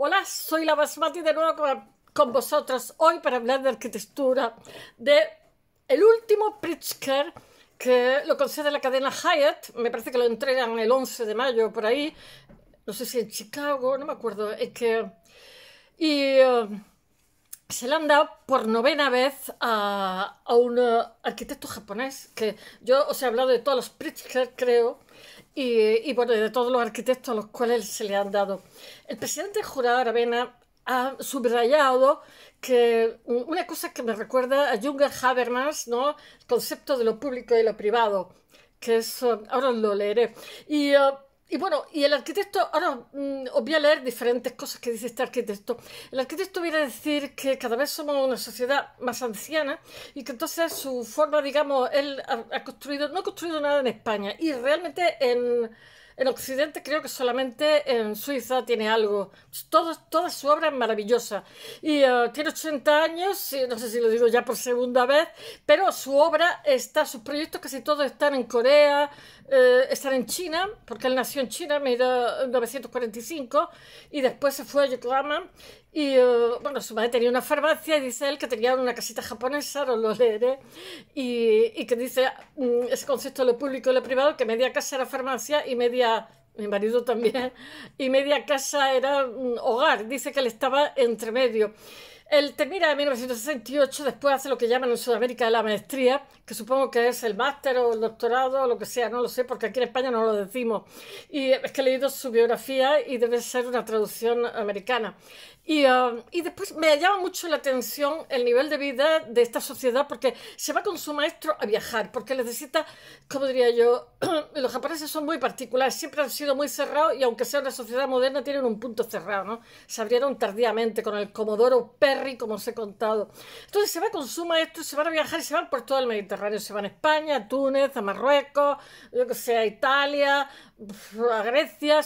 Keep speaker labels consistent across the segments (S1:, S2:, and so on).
S1: Hola, soy la Basmati de nuevo con, con vosotros hoy para hablar de arquitectura, de el último Pritzker que lo concede la cadena Hyatt, me parece que lo entregan el 11 de mayo por ahí, no sé si en Chicago, no me acuerdo, es que... Y eh, se le han dado por novena vez a, un eh, arquitecto japonés, que yo os he hablado de todos los Pritzker, creo, y, y bueno, de todos los arquitectos a los cuales se le han dado. El presidente Jurado Aravena ha subrayado que una cosa que me recuerda a Junger Habermas, ¿no? El concepto de lo público y lo privado, que es, ahora lo leeré. Y uh, y bueno, y el arquitecto, ahora mm, os voy a leer diferentes cosas que dice este arquitecto. El arquitecto viene a decir que cada vez somos una sociedad más anciana y que entonces su forma, digamos, él ha, construido, no ha construido nada en España y realmente en en Occidente creo que solamente en Suiza tiene algo. Pues Todo, toda su obra es maravillosa. Y eh, tiene 80 años, no sé si lo digo ya por segunda vez, pero su obra está, sus proyectos casi todos están en Corea, eh, están en China, porque él nació en China en 1945 y después se fue a Yokohama y eh, bueno, su madre tenía una farmacia y dice él que tenía una casita japonesa, ahora lo leeré, y, y que dice mm, ese concepto de lo público y lo privado, que media casa era farmacia y media mi marido también, y media casa era mm, hogar, dice que él estaba entre medio. Él termina en 1968, después hace lo que llaman en Sudamérica la maestría, que supongo que es el máster o el doctorado o lo que sea, no lo sé, porque aquí en España no lo decimos. Y es que he leído su biografía y debe ser una traducción americana. Y, um, después me llama mucho la atención el nivel de vida de esta sociedad porque se va con su maestro a viajar, porque necesita, como diría yo, los japoneses son muy particulares, siempre han sido muy cerrados y aunque sea una sociedad moderna tienen un punto cerrado, ¿no? Se abrieron tardíamente con el Comodoro Per como os he contado. Entonces se va con suma esto, se van a viajar y se van por todo el Mediterráneo, se van a España, a Túnez, a Marruecos, lo que sea a Italia, a Grecia,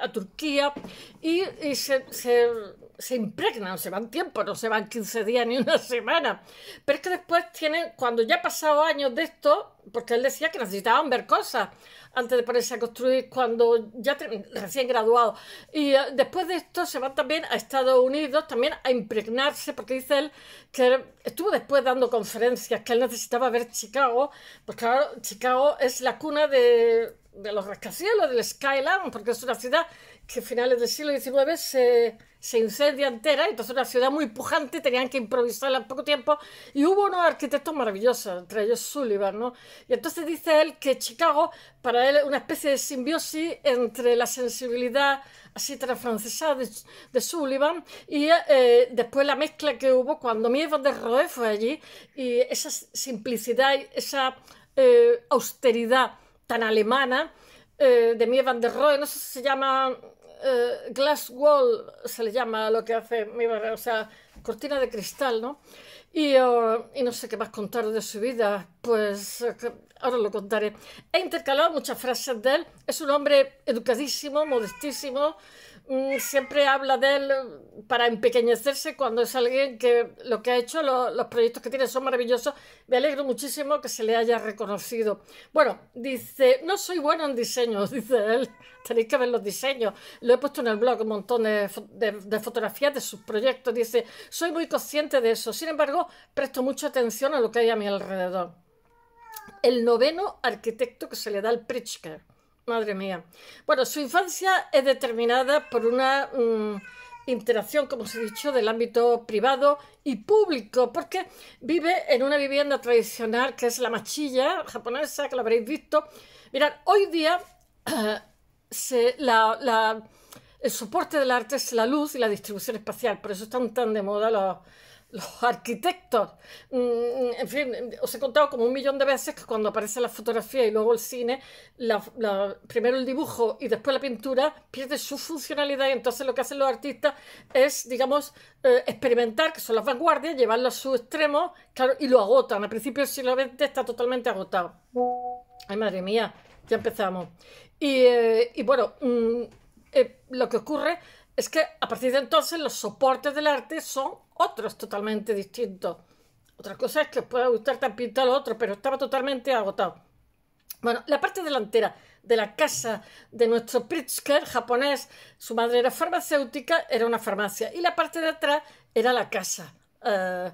S1: a Turquía y, se, impregnan, se van tiempo, no se van 15 días ni una semana. Pero es que después tienen, cuando ya ha pasado años de esto, porque él decía que necesitaban ver cosas antes de ponerse a construir, cuando ya recién graduado. Y eh, después de esto se van también a Estados Unidos, también a impregnarse, porque dice él que estuvo después dando conferencias, que él necesitaba ver Chicago, porque claro, Chicago es la cuna de de los rascacielos, del Skyland, porque es una ciudad que a finales del siglo XIX se, se incendia entera, entonces una ciudad muy pujante, tenían que improvisarla en poco tiempo, y hubo unos arquitectos maravillosos, entre ellos Sullivan, ¿no? Y entonces dice él que Chicago, para él, es una especie de simbiosis entre la sensibilidad así transfrancesa de, Sullivan y eh, después la mezcla que hubo cuando van de Roe fue allí, y esa simplicidad, y esa eh, austeridad tan alemana eh, de Mie van der Rohe, no sé si se llama eh, Glass Wall, se le llama lo que hace, o sea, cortina de cristal, ¿no? Y, eh, y, no sé qué más contar de su vida, pues ahora lo contaré. He intercalado muchas frases de él, es un hombre educadísimo, modestísimo, Mm, siempre habla de él mm, para empequeñecerse cuando es alguien que lo que ha hecho, los proyectos que tiene son maravillosos. Me alegro muchísimo que se le haya reconocido. Bueno, dice, no soy bueno en diseño, dice él. Tenéis que ver los diseños. Lo he puesto en el blog un montón de, fotografías de sus proyectos. Dice, soy muy consciente de eso. Sin embargo, presto mucha atención a lo que hay a mi alrededor. El noveno arquitecto que se le da al Pritzker. Madre mía. Bueno, su infancia es determinada por una mm, interacción, como os he dicho, del ámbito privado y público, porque vive en una vivienda tradicional que es la machilla japonesa, que lo habréis visto. Mirad, hoy día el soporte del arte es la luz y la distribución espacial, por eso están tan de moda los los arquitectos, mm, en fin, os he contado como un millón de veces que cuando aparece la fotografía y luego el cine, primero el dibujo y después la pintura pierde su funcionalidad y entonces lo que hacen los artistas es, digamos, eh, experimentar, que son las vanguardias, llevarlo a su extremo, claro, y lo agotan. Al principio del siglo XX está totalmente agotado. Ay, madre mía, ya empezamos. Y, eh, bueno, mm, eh, lo que ocurre es que a partir de entonces los soportes del arte son otros totalmente distintos. Otra cosa es que os pueda gustar tan tal otro, pero estaba totalmente agotado. Bueno, la parte delantera de la casa de nuestro Pritzker japonés, su madre era farmacéutica, era una farmacia, y la parte de atrás era la casa. Eh,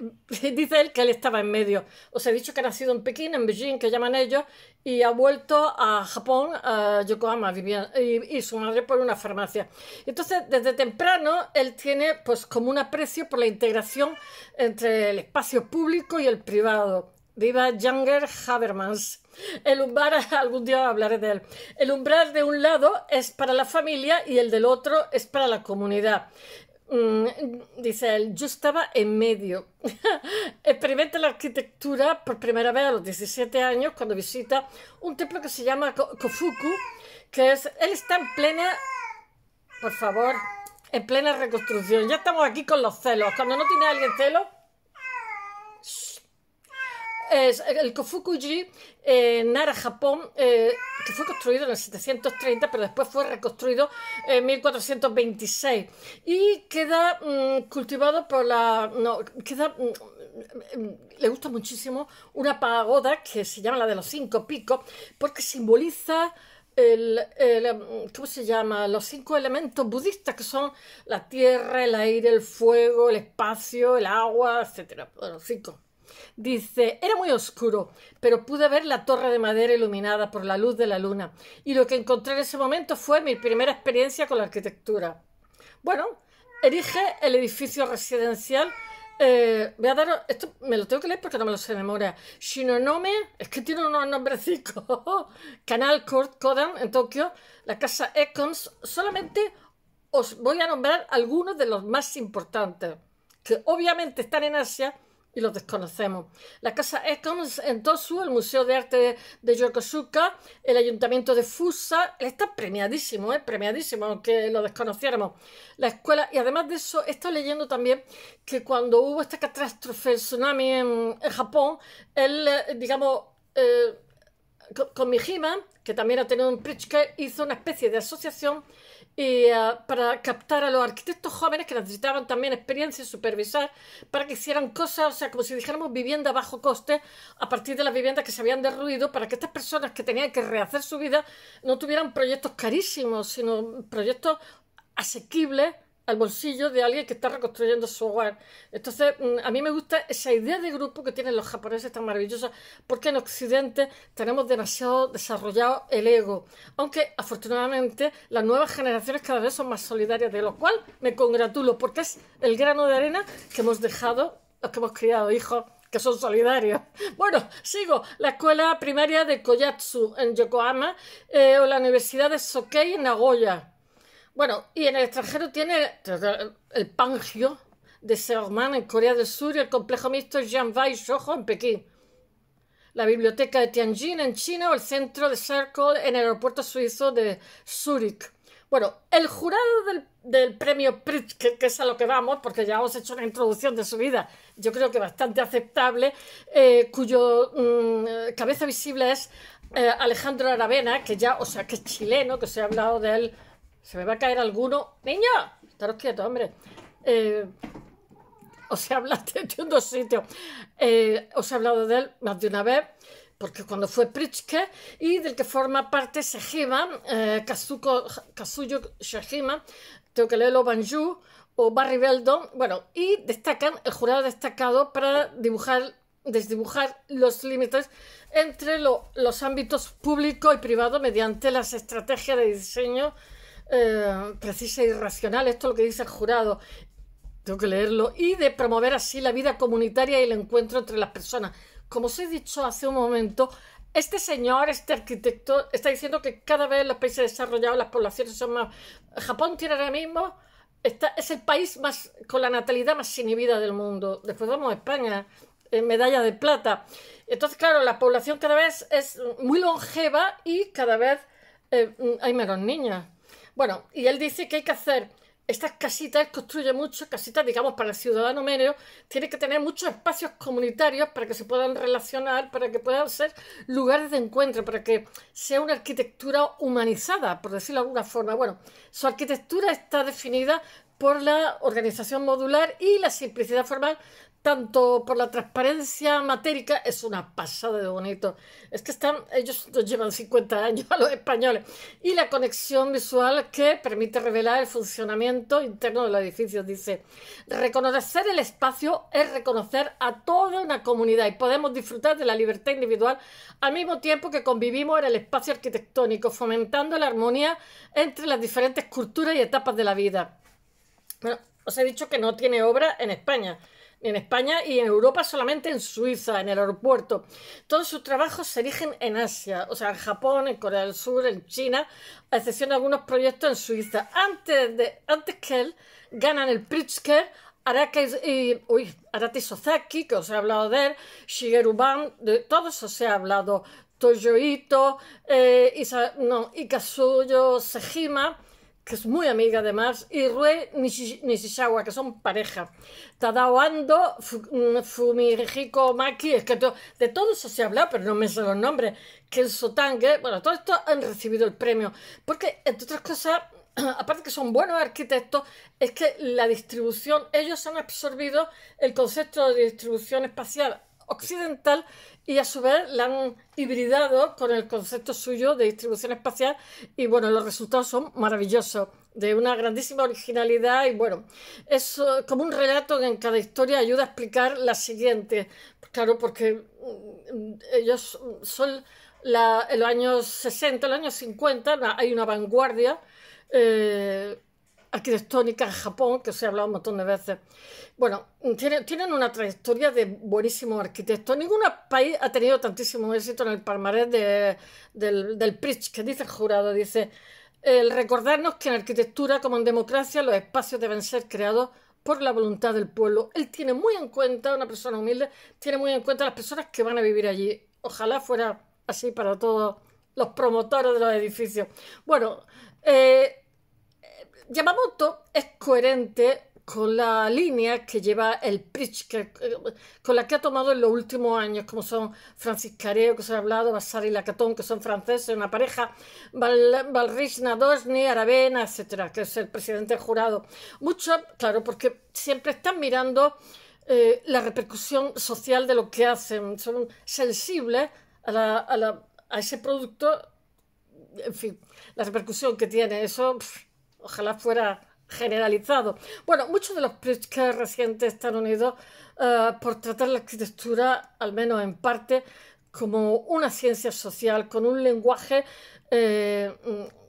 S1: dice él que él estaba en medio. Os he dicho que ha nacido en Pekín, en Beijing, que llaman ellos, y ha vuelto a Japón, a Yokohama, y, su madre por una farmacia. Entonces, desde temprano, él tiene pues como un aprecio por la integración entre el espacio público y el privado. Viva Janger Habermas. El umbral, algún día hablaré de él. El umbral de un lado es para la familia y el del otro es para la comunidad. Mm, dice él, yo estaba en medio. Experimenta la arquitectura por primera vez a los 17 años cuando visita un templo que se llama Kofuku, que es, él está en plena, por favor, en plena reconstrucción. Ya estamos aquí con los celos. Cuando no tiene alguien celos, es el Kofukuji eh, en Nara, Japón, eh, que fue construido en el 730, pero después fue reconstruido en 1426 y queda mm, cultivado por la... No, queda... Mm, mm, le gusta muchísimo una pagoda que se llama la de los cinco picos porque simboliza el, se llama? Los cinco elementos budistas que son la tierra, el aire, el fuego, el espacio, el agua, etcétera. Los cinco. Dice, era muy oscuro, pero pude ver la torre de madera iluminada por la luz de la luna. Y lo que encontré en ese momento fue mi primera experiencia con la arquitectura. Bueno, erige el edificio residencial. Eh, voy a dar, esto me lo tengo que leer porque no me lo sé de memoria. Shinonome, es que tiene unos nombrecitos. Canal Court Kodan en Tokio, la casa Econs. Solamente os voy a nombrar algunos de los más importantes, que obviamente están en Asia y los desconocemos. La Casa Ecoms en Tosu, el Museo de Arte de Yokosuka, el Ayuntamiento de Fusa, está premiadísimo, eh, premiadísimo, aunque lo desconociéramos. La escuela, y además de eso, he estado leyendo también que cuando hubo esta catástrofe, el tsunami en, Japón, él, eh, digamos, eh, con, Mijima que también ha tenido un que hizo una especie de asociación eh, para captar a los arquitectos jóvenes que necesitaban también experiencia y supervisar para que hicieran cosas, o sea, como si dijéramos vivienda a bajo coste a partir de las viviendas que se habían derruido para que estas personas que tenían que rehacer su vida no tuvieran proyectos carísimos, sino proyectos asequibles al bolsillo de alguien que está reconstruyendo su hogar. Entonces, mm, a mí me gusta esa idea de grupo que tienen los japoneses tan maravillosa, porque en Occidente tenemos demasiado desarrollado el ego, aunque afortunadamente las nuevas generaciones cada vez son más solidarias, de lo cual me congratulo, porque es el grano de arena que hemos dejado, los que hemos criado hijos que son solidarios. Bueno, sigo. La escuela primaria de Koyatsu en Yokohama eh, o la Universidad de Sokei en Nagoya bueno, y en el extranjero tiene el Pangio de Seogman en Corea del Sur y el complejo mixto Yanbai Soho en Pekín. La biblioteca de Tianjin en China o el centro de Circle en el aeropuerto suizo de Zúrich. Bueno, el jurado del, premio Pritzker, que es a lo que vamos, porque ya hemos hecho una introducción de su vida, yo creo que bastante aceptable, eh, cuyo mm, cabeza visible es eh, Alejandro Aravena, que ya, o sea, que es chileno, que se ha hablado de él se me va a caer alguno. ¡Niño! Estaros quietos, hombre. Eh, os he hablado de dos sitios. Eh, os he hablado de él más de una vez, porque cuando fue Pritchke, y del que forma parte Sejima eh, Kazuko, Kazuyo Sejima tengo que leerlo Banju o Barry Beldon. Bueno, y destacan, el jurado destacado para dibujar desdibujar los límites entre los ámbitos público y privado mediante las estrategias de diseño precisa eh, y racional, esto lo que dice el jurado, tengo que leerlo, y de promover así la vida comunitaria y el encuentro entre las personas. Como os he dicho hace un momento, este señor, este arquitecto, está diciendo que cada vez los países desarrollados, las poblaciones son más... Japón tiene ahora mismo, es el país más con la natalidad más inhibida del mundo. Después vamos a España, en medalla de plata. Entonces, claro, la población cada vez es muy longeva y cada vez eh, hay menos niñas. Bueno, y él dice que hay que hacer estas casitas, construye muchas casitas, digamos, para el ciudadano medio, tiene que tener muchos espacios comunitarios para que se puedan relacionar, para que puedan ser lugares de encuentro, para que sea una arquitectura humanizada, por decirlo de alguna forma. Bueno, su arquitectura está definida por la organización modular y la simplicidad formal, tanto por la transparencia matérica, es una pasada de bonito. Es que están, ellos llevan 50 años a los españoles. Y la conexión visual que permite revelar el funcionamiento interno del edificio. Dice, reconocer el espacio es reconocer a toda una comunidad y podemos disfrutar de la libertad individual al mismo tiempo que convivimos en el espacio arquitectónico, fomentando la armonía entre las diferentes culturas y etapas de la vida. Bueno, os he dicho que no tiene obra en España. ni En España y en Europa solamente en Suiza, en el aeropuerto. Todos sus trabajos se erigen en Asia, o sea, en Japón, en Corea del Sur, en China, a excepción de algunos proyectos en Suiza. Antes, de, antes que él ganan el Pritzker Araki y, uy, Arati Sozaki, que os he hablado de él, Shigeru Ban, de todos os ha hablado, Toyoito, eh, Isa, no, Ikazuyo Sejima, que es muy amiga además, y Rue Nishizawa, que son pareja. Tadao Ando, mm, Fumihiko Maki, es que de todo eso se habla, pero no me sé los nombres. Kenzo Tange, bueno, todo esto han recibido el premio. Porque, entre otras cosas, aparte que son buenos arquitectos, es que la distribución, ellos han absorbido el concepto de distribución espacial occidental y a su vez la han hibridado con el concepto suyo de distribución espacial y bueno, los resultados son maravillosos, de una grandísima originalidad y bueno, es eh, como un relato que en cada historia ayuda a explicar la siguiente, claro, porque mm, ellos son la, en los años 60, el los años 50, hay una vanguardia. Eh, arquitectónica en Japón, que os he hablado un montón de veces. Bueno, tienen, una trayectoria de buenísimos arquitectos. Ningún país ha tenido tantísimo éxito en el palmarés del, del Pritch, que dice el jurado, dice, el recordarnos que en arquitectura como en democracia los espacios deben ser creados por la voluntad del pueblo. Él tiene muy en cuenta, una persona humilde, tiene muy en cuenta las personas que van a vivir allí. Ojalá fuera así para todos los promotores de los edificios. Bueno, eh, Yamamoto es coherente con la línea que lleva el pitch eh, con la que ha tomado en los últimos años, como son Francis Careo, que se ha hablado, Basari y Lacatón, que son franceses, una pareja, valrich Nadosny, Aravena, etcétera, que es el presidente jurado. Muchos, claro, porque siempre están mirando eh, la repercusión social de lo que hacen, son sensibles a, ese producto, en fin, la repercusión que tiene, eso. Ojalá fuera generalizado. Bueno, muchos de los Pritzker recientes están unidos eh, por tratar la arquitectura, al menos en parte, como una ciencia social, con un lenguaje eh,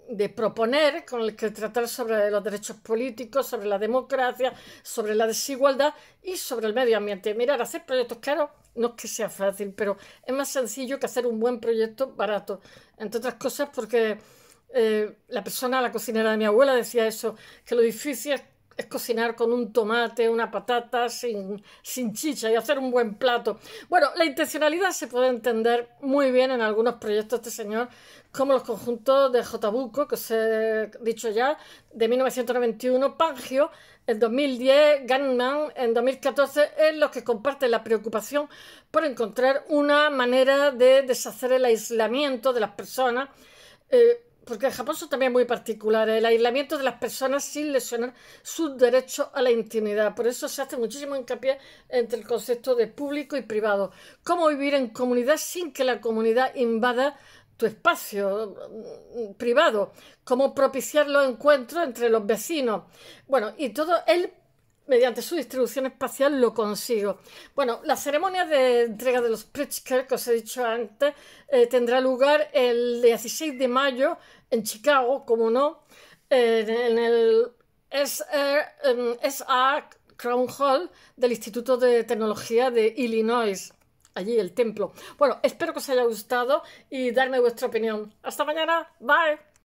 S1: de proponer, con el que tratar sobre los derechos políticos, sobre la democracia, sobre la desigualdad y sobre el medio ambiente. Mirar, hacer proyectos caros no es que sea fácil, pero es más sencillo que hacer un buen proyecto barato. Entre otras cosas porque eh, la persona, la cocinera de mi abuela decía eso, que lo difícil es, cocinar con un tomate, una patata, sin, chicha y hacer un buen plato. Bueno, la intencionalidad se puede entender muy bien en algunos proyectos de este señor, como los conjuntos de Buco, que os he dicho ya, de 1991, Pangio, en 2010, Gunman, en 2014, en los que comparten la preocupación por encontrar una manera de deshacer el aislamiento de las personas. Eh, porque en Japón son también muy particulares, el aislamiento de las personas sin lesionar sus derechos a la intimidad. Por eso se hace muchísimo hincapié entre el concepto de público y privado. Cómo vivir en comunidad sin que la comunidad invada tu espacio mm, mm, privado, cómo propiciar los encuentros entre los vecinos. Bueno, y todo el mediante su distribución espacial lo consigo. Bueno, la ceremonia de entrega de los Pritzker, que os he dicho antes, eh, tendrá lugar el 16 de mayo en Chicago, como no, en el SA Crown Hall del Instituto de Tecnología de Illinois. Allí el templo. Bueno, espero que os haya gustado y darme vuestra opinión. Hasta mañana. Bye.